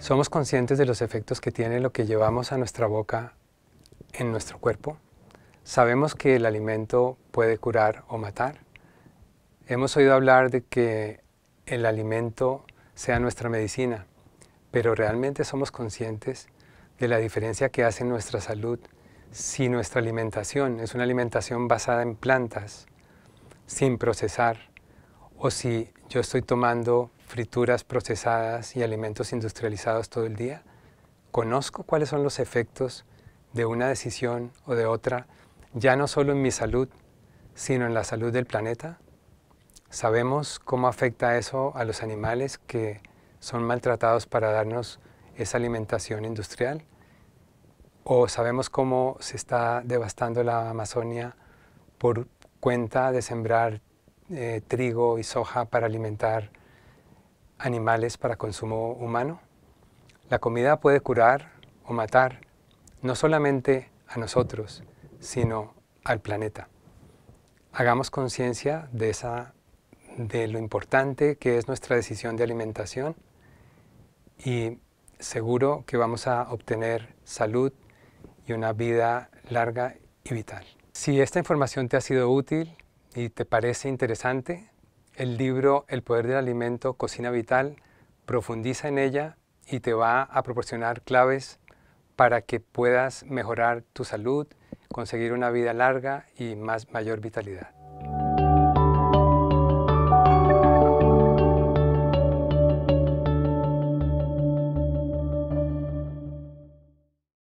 ¿Somos conscientes de los efectos que tiene lo que llevamos a nuestra boca en nuestro cuerpo? ¿Sabemos que el alimento puede curar o matar? Hemos oído hablar de que el alimento sea nuestra medicina, pero ¿realmente somos conscientes de la diferencia que hace nuestra salud si nuestra alimentación es una alimentación basada en plantas, sin procesar, o si yo estoy tomando frituras procesadas y alimentos industrializados todo el día, conozco cuáles son los efectos de una decisión o de otra, ya no solo en mi salud, sino en la salud del planeta. Sabemos cómo afecta eso a los animales que son maltratados para darnos esa alimentación industrial. O sabemos cómo se está devastando la Amazonia por cuenta de sembrar eh, trigo y soja para alimentar animales para consumo humano. La comida puede curar o matar no solamente a nosotros, sino al planeta. Hagamos conciencia de, esa, de lo importante que es nuestra decisión de alimentación y seguro que vamos a obtener salud y una vida larga y vital. Si esta información te ha sido útil y te parece interesante, el libro El Poder del Alimento, Cocina Vital, profundiza en ella y te va a proporcionar claves para que puedas mejorar tu salud, conseguir una vida larga y más mayor vitalidad.